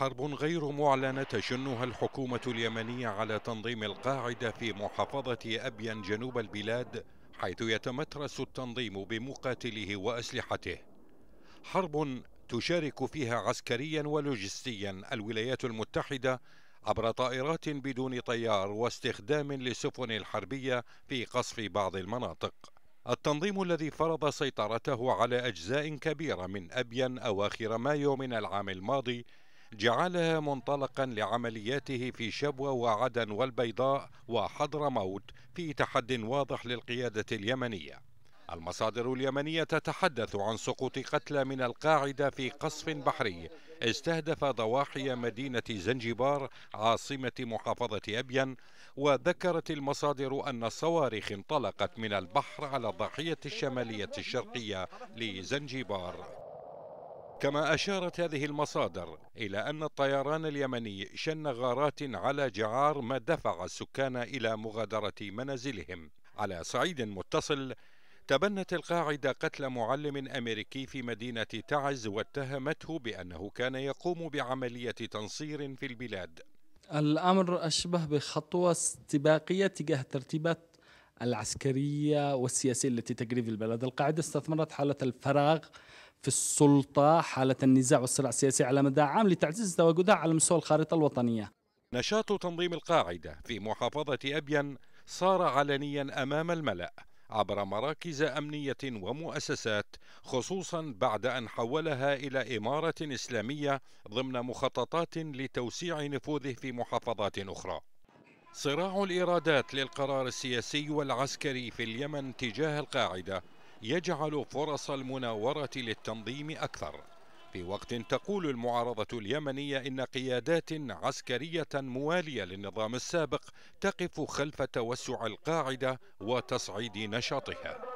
حرب غير معلنة تشنها الحكومة اليمنية على تنظيم القاعدة في محافظة أبين جنوب البلاد حيث يتمترس التنظيم بمقاتله وأسلحته حرب تشارك فيها عسكريا ولوجستيا الولايات المتحدة عبر طائرات بدون طيار واستخدام للسفن الحربية في قصف بعض المناطق التنظيم الذي فرض سيطرته على أجزاء كبيرة من أبين أواخر مايو من العام الماضي جعلها منطلقا لعملياته في شبوة وعدن والبيضاء وحضرموت في تحد واضح للقيادة اليمنية المصادر اليمنية تتحدث عن سقوط قتلى من القاعدة في قصف بحري استهدف ضواحي مدينة زنجبار عاصمة محافظة أبين وذكرت المصادر أن صواريخ انطلقت من البحر على الضاحية الشمالية الشرقية لزنجبار كما أشارت هذه المصادر إلى أن الطيران اليمني شن غارات على جعار ما دفع السكان إلى مغادرة منازلهم على صعيد متصل تبنت القاعدة قتل معلم أمريكي في مدينة تعز واتهمته بأنه كان يقوم بعملية تنصير في البلاد الأمر أشبه بخطوة استباقية تجاه ترتيبات العسكرية والسياسية التي تجري في البلد القاعدة استثمرت حالة الفراغ في السلطة حالة النزاع والصراع السياسي على مدى عام لتعزيز تواجدها على مستوى الخارطة الوطنية نشاط تنظيم القاعدة في محافظة أبين صار علنيا أمام الملأ عبر مراكز أمنية ومؤسسات خصوصا بعد أن حولها إلى إمارة إسلامية ضمن مخططات لتوسيع نفوذه في محافظات أخرى صراع الإيرادات للقرار السياسي والعسكري في اليمن تجاه القاعدة يجعل فرص المناورة للتنظيم أكثر في وقت تقول المعارضة اليمنية إن قيادات عسكرية موالية للنظام السابق تقف خلف توسع القاعدة وتصعيد نشاطها